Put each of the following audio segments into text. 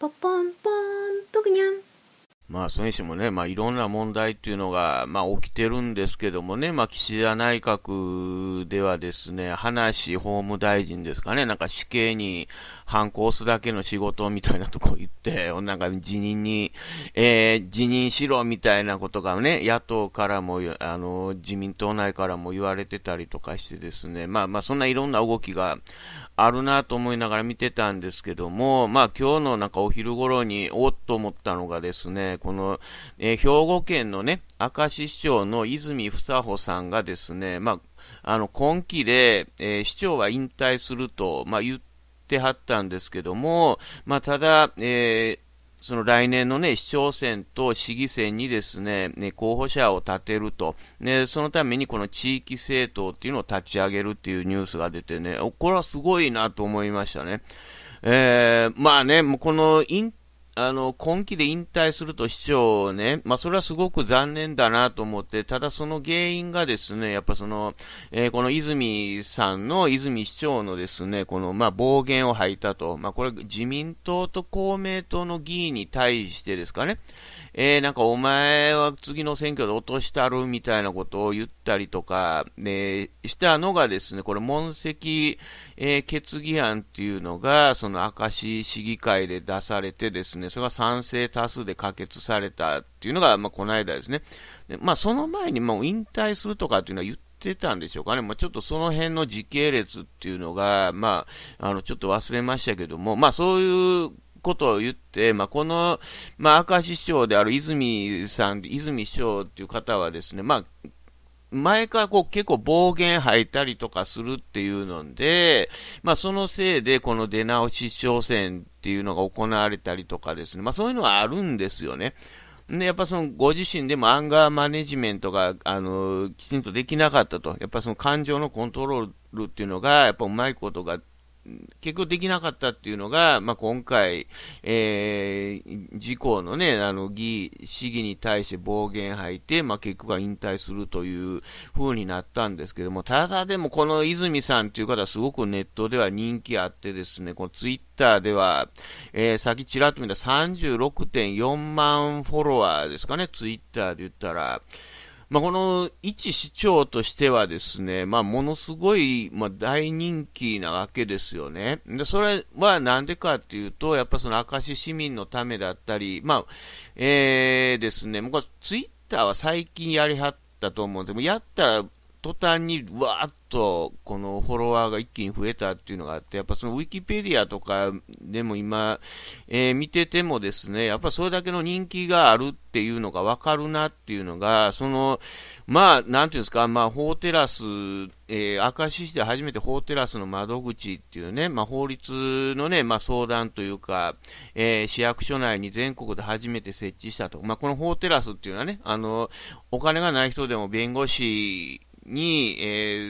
пам-пам-пам. まあ、それにしてもね、まあ、いろんな問題っていうのが、まあ、起きてるんですけどもね、まあ、岸田内閣ではですね、話法務大臣ですかね、なんか死刑に反抗すだけの仕事みたいなとこ言って、なんか辞任に、えー、辞任しろみたいなことがね、野党からも、あの、自民党内からも言われてたりとかしてですね、まあまあ、そんないろんな動きがあるなと思いながら見てたんですけども、まあ、今日のなんかお昼頃に、おっと思ったのがですね、ここの、えー、兵庫県のね、明石市長の泉房穂さんがですね、まあ、あの、今期で、えー、市長は引退すると、まあ、言ってはったんですけども、まあ、ただ、えーその来年のね、市長選と市議選にですね、ね候補者を立てると、ね、そのためにこの地域政党っていうのを立ち上げるっていうニュースが出てね、これはすごいなと思いましたね。えー、まあね、もうこの引あの、今期で引退すると市長ね、まあ、それはすごく残念だなと思って、ただその原因がですね、やっぱその、えー、この泉さんの、泉市長のですね、この、まあ、暴言を吐いたと、まあ、これ自民党と公明党の議員に対してですかね、えー、なんかお前は次の選挙で落としたるみたいなことを言ったりとか、ね、したのがですね、これ、問責、えー、決議案っていうのが、その明石市議会で出されてですね、それが賛成多数で可決されたっていうのが、まあ、この間ですね。でまあ、その前にもう引退するとかっていうのは言ってたんでしょうかね、まあ、ちょっとその辺の時系列っていうのが、まあ、あのちょっと忘れましたけども、まあ、そういうことを言って、まあ、この、まあ、明石市長である泉さん、泉市長っていう方はですね、まあ、前からこう結構暴言吐いたりとかするっていうので、まあそのせいでこの出直し商戦っていうのが行われたりとかですね、まあそういうのはあるんですよね。で、やっぱそのご自身でもアンガーマネジメントが、あの、きちんとできなかったと。やっぱその感情のコントロールっていうのが、やっぱうまいことが結局できなかったっていうのが、まあ、今回、えー、自公のね、あの、議、市議に対して暴言吐いて、まあ、結局は引退するという風になったんですけども、ただでもこの泉さんっていう方すごくネットでは人気あってですね、このツイッターでは、えー、さっきちらっと見た36.4万フォロワーですかね、ツイッターで言ったら、まあ、この一市長としてはですね、まあ、ものすごい、まあ、大人気なわけですよね。で、それはなんでかっていうと、やっぱその明石市民のためだったり、まあ、えー、ですね、もうツイッターは最近やりはったと思うんで、もやったら途端にわーっとこのフォロワーが一気に増えたっていうのがあって、やっぱそのウィキペディアとかでも今、えー、見ててもですね、やっぱそれだけの人気があるっていうのがわかるなっていうのが、その、まあ、なんていうんですか、まあ、法テラス、えー、明石市で初めて法テラスの窓口っていうね、まあ、法律のね、まあ、相談というか、えー、市役所内に全国で初めて設置したと。まあ、この法テラスっていうのはね、あの、お金がない人でも弁護士に、え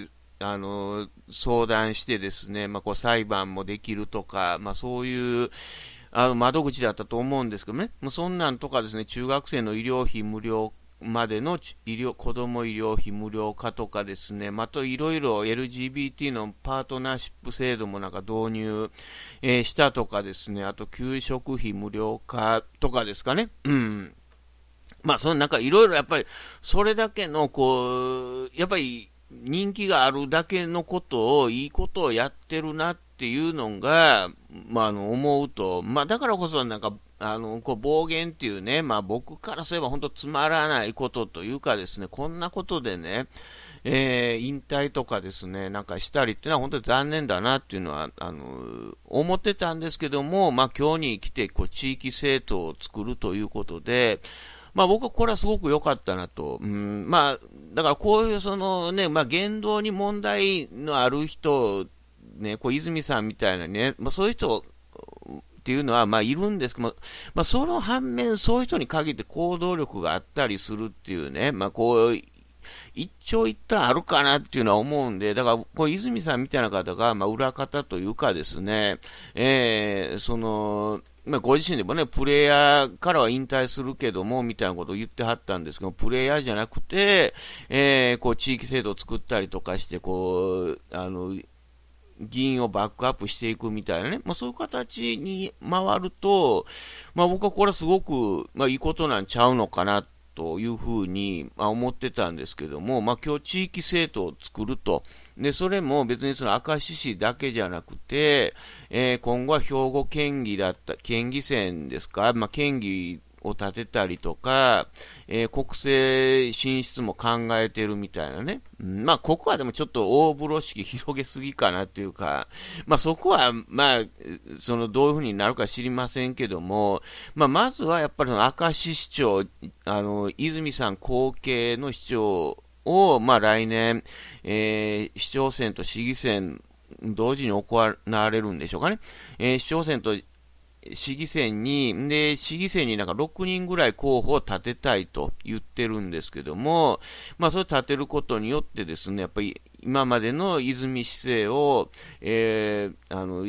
ー、あの、相談してですね、まあ、こう裁判もできるとか、まあ、そういう、あの、窓口だったと思うんですけどね、もうそんなんとかですね、中学生の医療費無料までの医療子ども医療費無料化とかですね、またいろいろ LGBT のパートナーシップ制度もなんか導入、えー、したとかですね、あと給食費無料化とかですかね。うんまあ、その中、いろいろやっぱり、それだけの、こう、やっぱり人気があるだけのことを、いいことをやってるなっていうのが、まあ、あの思うと、まあ、だからこそ、なんか、あのこう暴言っていうね、まあ、僕からすれば本当つまらないことというかですね、こんなことでね、えー、引退とかですね、なんかしたりっていうのは本当に残念だなっていうのは、あの、思ってたんですけども、まあ、今日に来て、こう、地域政党を作るということで、まあ、僕はこれはすごく良かったなと、うんまあ、だからこういうそのね、まあ、言動に問題のある人、ね、こう泉さんみたいなね、まあ、そういう人っていうのはまあいるんですけどまあ、その反面、そういう人に限って行動力があったりするっていうね、まあ、こう一長一短あるかなっていうのは思うんで、だからこう泉さんみたいな方が、まあ、裏方というかですね、えー、そのまあ、ご自身でもね、プレイヤーからは引退するけども、みたいなことを言ってはったんですけど、プレイヤーじゃなくて、えー、こう、地域制度を作ったりとかして、こう、あの、議員をバックアップしていくみたいなね、まあ、そういう形に回ると、まあ、僕はこれはすごく、まあ、いいことなんちゃうのかなというふうに、まあ、思ってたんですけども、まあ、今日地域政党を作ると、でそれも別にその明石市だけじゃなくて、えー、今後は兵庫県議だった、県議選ですか、まあ、県議を立てたりとか、えー、国政進出も考えてるみたいなね。うん、まあ、ここはでもちょっと大風呂敷広げすぎかなっていうか、まあ、そこは、まあ、その、どういうふうになるか知りませんけども、まあ、まずはやっぱりその明石市長、あの、泉さん後継の市長を、まあ、来年、えー、市長選と市議選、同時に行われるんでしょうかね。えー、市長選と市議選に、で、市議選になんか6人ぐらい候補を立てたいと言ってるんですけども、まあ、それを立てることによってですね、やっぱり今までの泉市政を、えー、あの、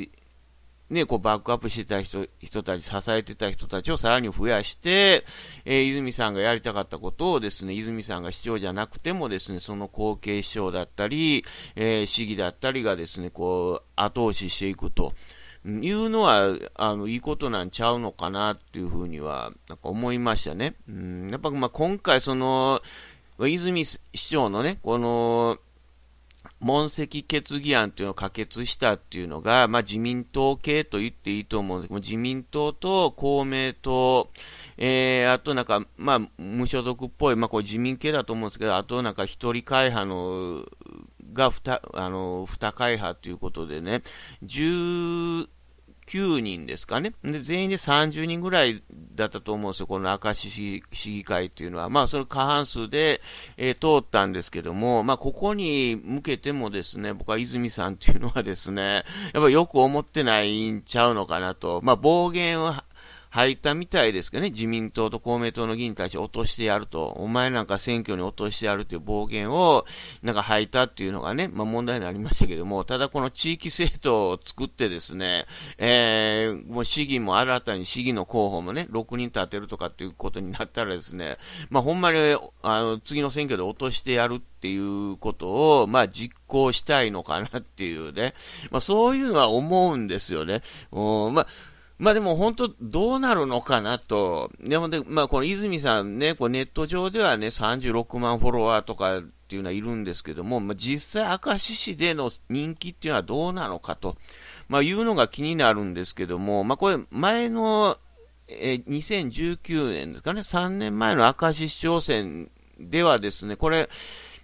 ね、こうバックアップしてた人人たち、支えてた人たちをさらに増やして、えー、泉さんがやりたかったことをですね、泉さんが市長じゃなくてもですね、その後継市長だったり、えー、市議だったりがですね、こう、後押ししていくと。いうのは、あの、いいことなんちゃうのかなっていうふうには、なんか思いましたね。うん、やっぱ、ま今回、その、泉市長のね、この、問責決議案というのを可決したっていうのが、まあ、自民党系と言っていいと思うんですけど、自民党と公明党、えー、あとなんか、まあ、無所属っぽい、まあ、これ自民系だと思うんですけど、あとなんか一人会派のが 2, あの2会派ということでね、1 9人ですかね。で、全員で30人ぐらいだったと思うんですよ。この明石市議会というのは。まあ、それ過半数で、えー、通ったんですけども、まあ、ここに向けてもですね、僕は泉さんっていうのはですね、やっぱよく思ってないんちゃうのかなと。まあ、暴言は吐いたみたいですけどね、自民党と公明党の議員に対して落としてやると、お前なんか選挙に落としてやるという暴言を、なんか吐いたっていうのがね、まあ、問題になりましたけども、ただこの地域政党を作ってですね、えー、もう市議も新たに市議の候補もね、6人立てるとかっていうことになったらですね、まあ、ほんまに、あの、次の選挙で落としてやるっていうことを、まあ、実行したいのかなっていうね、まあ、そういうのは思うんですよね。うんまあまあでも本当どうなるのかなと。で、ほんで、まあこの泉さんね、こうネット上ではね、36万フォロワーとかっていうのはいるんですけども、まあ実際明石市での人気っていうのはどうなのかと、まあいうのが気になるんですけども、まあこれ前の、え2019年ですかね、3年前の明石市長選ではですね、これ、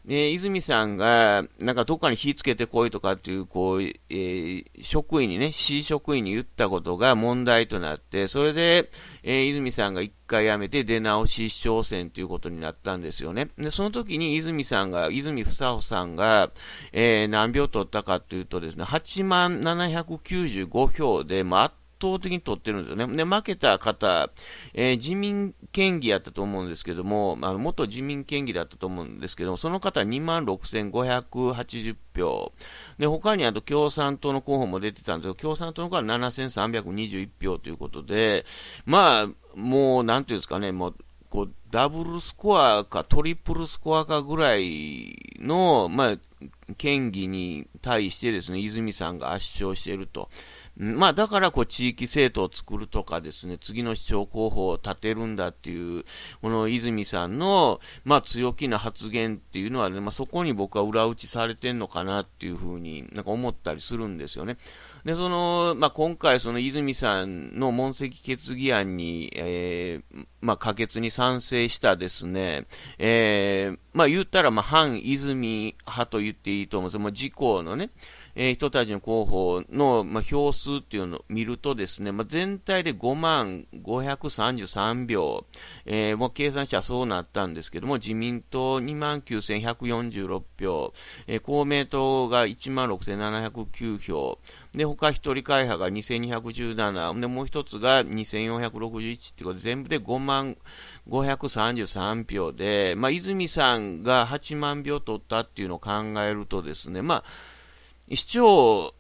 えー、泉さんが、なんかどっかに火つけてこいとかっていう、こう、えー、職員にね、市職員に言ったことが問題となって、それで、えー、泉さんが一回辞めて出直し市長選ということになったんですよね。で、その時に泉さんが、泉房穂さんが、えー、何票取ったかというとですね、8万795票で、まあ、圧倒的に取ってるんですよね。で、負けた方、えー、自民県議やったと思うんですけども、あの元自民県議だったと思うんですけども、その方2万6580票。で、他にあと共産党の候補も出てたんですけど、共産党の方は7321票ということで、まあ、もう、なんていうんですかね、もう、こう、ダブルスコアかトリプルスコアかぐらいの、まあ、県議に対してですね、泉さんが圧勝していると。まあ、だからこう地域政党を作るとかですね、次の市長候補を立てるんだっていう、この泉さんの、まあ、強気な発言っていうのはね、まあ、そこに僕は裏打ちされてんのかなっていうふうになんか思ったりするんですよね。で、その、まあ、今回、その泉さんの問責決議案に、えー、まあ、可決に賛成したですね、えー、まあ、言ったら、まあ、反泉派と言っていいと思うんですまあ、自公のね、えー、人たちの候補の、まあ、票数っていうのを見るとですね、まあ、全体で5万533票、えー、もう計算したらそうなったんですけども、自民党2万9146票、えー、公明党が1万6709票、で、他1人会派が2217、で、もう1つが2461っていうことで、全部で5万533票で、まあ、泉さんが8万票取ったっていうのを考えるとですね、まあ、市長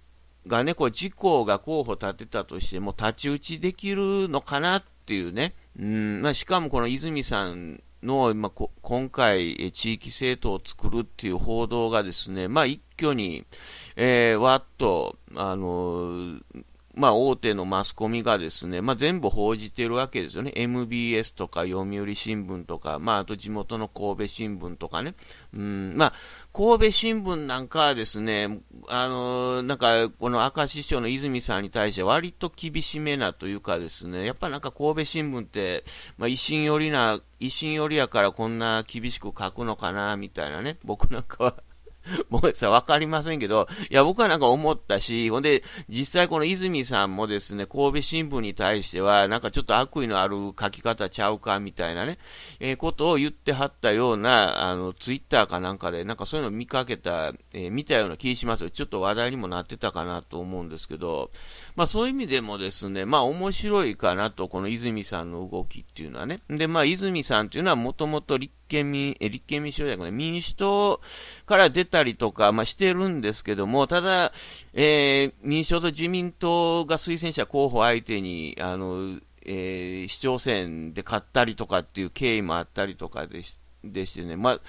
がね、これ、自公が候補立てたとしても、太刀打ちできるのかなっていうね、うんまあ、しかもこの泉さんの、まあ、今回、地域政党を作るっていう報道がですね、まあ、一挙に、えー、わっと、あのまあ、大手のマスコミがですね、まあ、全部報じてるわけですよね。MBS とか読売新聞とか、まあ、あと地元の神戸新聞とかね。うん、まあ、神戸新聞なんかはですね、あのなんか、この明石市長の泉さんに対して割と厳しめなというかですね、やっぱなんか神戸新聞って、まあ、維新寄りな、維新寄りやからこんな厳しく書くのかな、みたいなね、僕なんかは もうさ、わかりませんけど、いや、僕はなんか思ったし、ほんで、実際この泉さんもですね、神戸新聞に対しては、なんかちょっと悪意のある書き方ちゃうか、みたいなね、えー、ことを言ってはったような、あの、ツイッターかなんかで、なんかそういうの見かけた、えー、見たような気しますよ。ちょっと話題にもなってたかなと思うんですけど、まあ、そういう意味でもですね、まあ、面白いかなと、この泉さんの動きっていうのはね。で、まあ、泉さんっていうのはもともと立憲民、立憲民主党じゃなくて民主党から出たりとか、まあ、してるんですけども、ただ、えー、民主党と自民党が推薦者候補相手に、あの、えー、市長選で買ったりとかっていう経緯もあったりとかでしてね、まあ、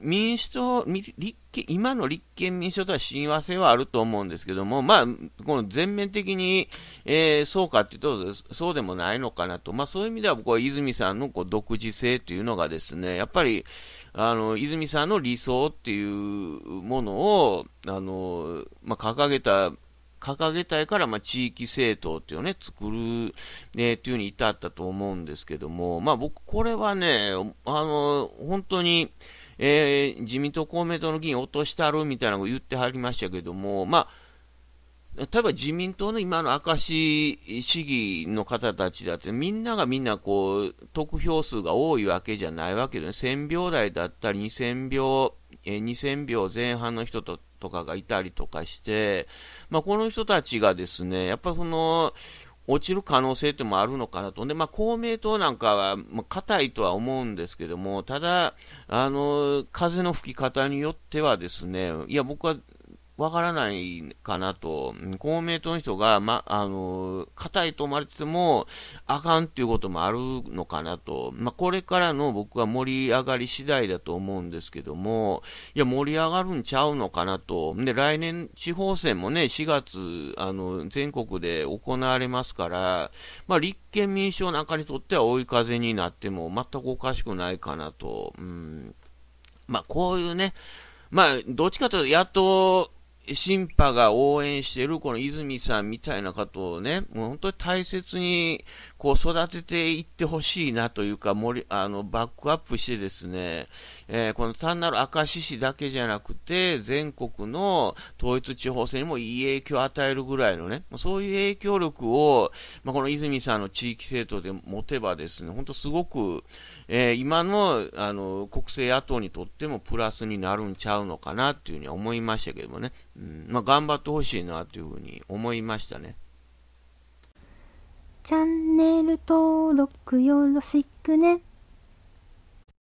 民主党立憲、今の立憲民主党とは親和性はあると思うんですけども、まあ、この全面的に、えー、そうかっていうと、そうでもないのかなと、まあ、そういう意味では僕は泉さんのこう独自性というのがですね、やっぱりあの泉さんの理想っていうものをあの、まあ、掲げた。掲げたいから、まあ、地域政党っていうね、作る、ね、っていうに至ったと思うんですけども、まあ僕、これはね、あの、本当に、えー、自民党、公明党の議員落としたるみたいなこと言ってはりましたけども、まあ、例えば自民党の今の明石市議の方たちだって、みんながみんなこう、得票数が多いわけじゃないわけで、ね、1000票台だったり、2000票、えー、2000票前半の人ととかがいたりとかして、まあ、この人たちがですね、やっぱその、落ちる可能性というのもあるのかなと、でまあ、公明党なんかは、まあ、硬いとは思うんですけども、ただ、あの風の吹き方によっては、ですねいや、僕はわからないかなと、公明党の人が、ま、あの、硬いと思われてても、あかんっていうこともあるのかなと、まあ、これからの僕は盛り上がり次第だと思うんですけども、いや、盛り上がるんちゃうのかなと、で、来年、地方選もね、4月、あの、全国で行われますから、まあ、立憲民主党なんかにとっては追い風になっても、全くおかしくないかなと、うん。まあ、こういうね、まあ、どっちかというと、やっと、審判が応援しているこの泉さんみたいな方をね、もう本当に大切にこう育てていってほしいなというか、あのバックアップしてですね、えー、この単なる明石市だけじゃなくて、全国の統一地方選にもいい影響を与えるぐらいのね、そういう影響力を、まあ、この泉さんの地域政党で持てばですね、本当すごく、えー、今のあの国政野党にとってもプラスになるんちゃうのかなっていうふうに思いましたけどもね。うん、まあ、頑張ってほしいなというふうに思いましたね。チャンネル登録よろしくね。